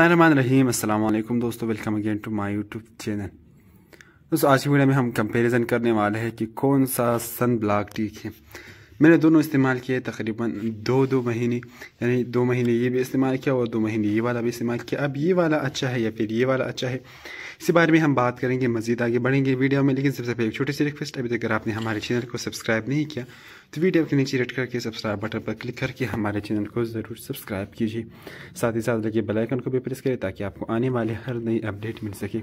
रहीम अल्लाम दोस्तों welcome again to my YouTube channel दोस्तों आज की वीडियो में हम कंपैरिजन करने वाले हैं कि कौन सा सन ब्लॉक ठीक है मैंने दोनों इस्तेमाल किए तकरीबन दो दो महीने यानी दो महीने ये भी इस्तेमाल किया और दो महीने ये वाला भी इस्तेमाल किया अब ये वाला अच्छा है या फिर ये वाला अच्छा है इसी बारे में हम बात करेंगे मजीद आगे बढ़ेंगे वीडियो में लेकिन सबसे पहले एक छोटी सी रिक्वेस्ट अभी तक अगर आपने हमारे चैनल को सब्सक्राइब नहीं किया तो वीडियो के नीचे रेड करके सब्सक्राइब बटन पर क्लिक करके हमारे चैनल को ज़रूर सब्सक्राइब कीजिए साथ ही साथ लगे बेलाइकन को भी प्रेस करें ताकि आपको आने वाले हर नई अपडेट मिल सके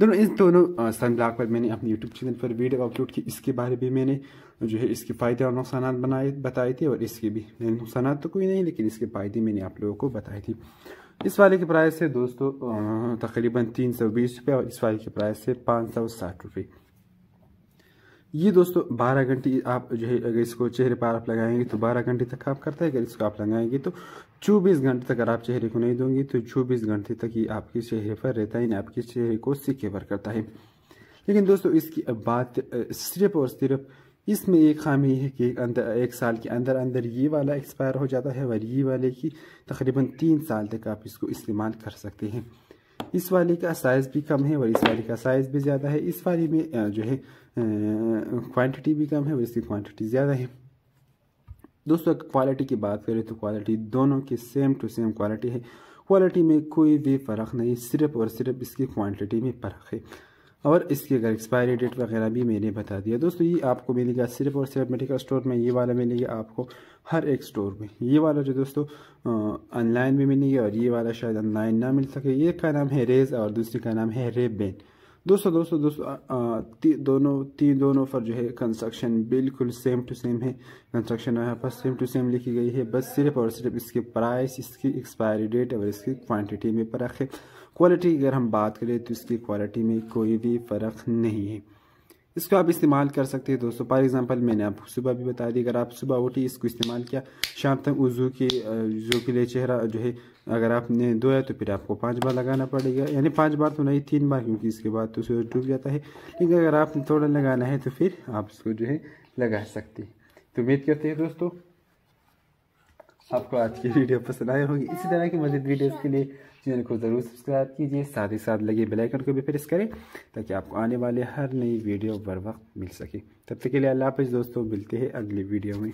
दोनों इन दोनों सन ब्लॉक पर मैंने अपने यूट्यूब चैनल पर वीडियो अपलोड की इसके बारे में मैंने जो है इसके फ़ायदे और नुकसान बनाए बताए थे और इसके भी नुकसान तो कोई नहीं लेकिन इसके फ़ायदे मैंने आप लोगों को बताए थे इस वाले के प्राइस है दोस्तों तकरीबन तीन सौ बीस रुपये और इस वाले के प्राइस है पाँच सौ साठ रुपये ये दोस्तों बारह घंटे आप जो है अगर इसको चेहरे पर आप लगाएंगे तो बारह घंटे तक काम करता है अगर इसको आप लगाएंगे तो चौबीस घंटे तक अगर आप चेहरे को नहीं दोगे तो चौबीस घंटे तक ये आपके चेहरे पर रहता है आपके चेहरे को सिकेवर करता है लेकिन दोस्तों इसकी बात सिर्फ और सिर्फ इसमें एक खामी है कि अंदर एक साल के अंदर अंदर ये वाला एक्सपायर हो जाता है और ये वाले की तकरीबन तीन साल तक आप इसको इस्तेमाल कर सकते हैं इस वाली का साइज़ भी कम है और इस वाली का साइज़ भी ज़्यादा है इस वाली में जो है क्वांटिटी भी कम है और इसकी क्वांटिटी ज़्यादा है दोस्तों क्वालिटी की बात करें तो क्वालिटी दोनों की सेम टू सेम क्वालिटी है क्वालिटी में कोई भी फ़र्क नहीं सिर्फ और सिर्फ इसकी क्वांटिटी में फ़र्क है और इसकी अगर एक्सपायरी डेट वगैरह भी मैंने बता दिया दोस्तों ये आपको मिलेगा सिर्फ और सिर्फ मेडिकल स्टोर में ये वाला मिलेगा आपको हर एक स्टोर में ये वाला जो दोस्तों ऑनलाइन भी मिलेगा और ये वाला शायद ऑनलाइन ना मिल सके एक का नाम है रेज और दूसरी का नाम है रेबेन दोस्तों दोस्तों दोस्तों ती, दोनों तीन दोनों पर जो है कंस्ट्रक्शन बिल्कुल सेम टू सेम है कंस्ट्रक्शन यहाँ पर सेम टू सेम लिखी गई है बस सिर्फ और सिर्फ इसके प्राइस इसकी एक्सपायरी डेट और इसकी क्वांटिटी में फ़र्क है क्वालिटी अगर हम बात करें तो इसकी क्वालिटी में कोई भी फ़र्क नहीं है इसको आप इस्तेमाल कर सकते हैं दोस्तों फॉर एग्जांपल मैंने आपको सुबह भी बता दी अगर आप सुबह उठी इसको इस्तेमाल किया शाम तक वजू के जो के लिए चेहरा जो है अगर आपने धोया तो फिर आपको पाँच बार लगाना पड़ेगा यानी पाँच बार तो नहीं तीन बार क्योंकि इसके बाद तो सूरज डूब जाता है लेकिन अगर आपने थोड़ा लगाना है तो फिर आप उसको जो है लगा सकते हैं तो उम्मीद करते हैं दोस्तों आपको आज की वीडियो पसंद आई होगी इसी तरह की मजेद वीडियोस के लिए चैनल को ज़रूर सब्सक्राइब कीजिए साथ ही साथ लगे बेलाइकन को भी प्रेस करें ताकि आपको आने वाले हर नई वीडियो बर वक्त मिल सके तब तक के लिए अल्लाह हाफ़ दोस्तों मिलते हैं अगली वीडियो में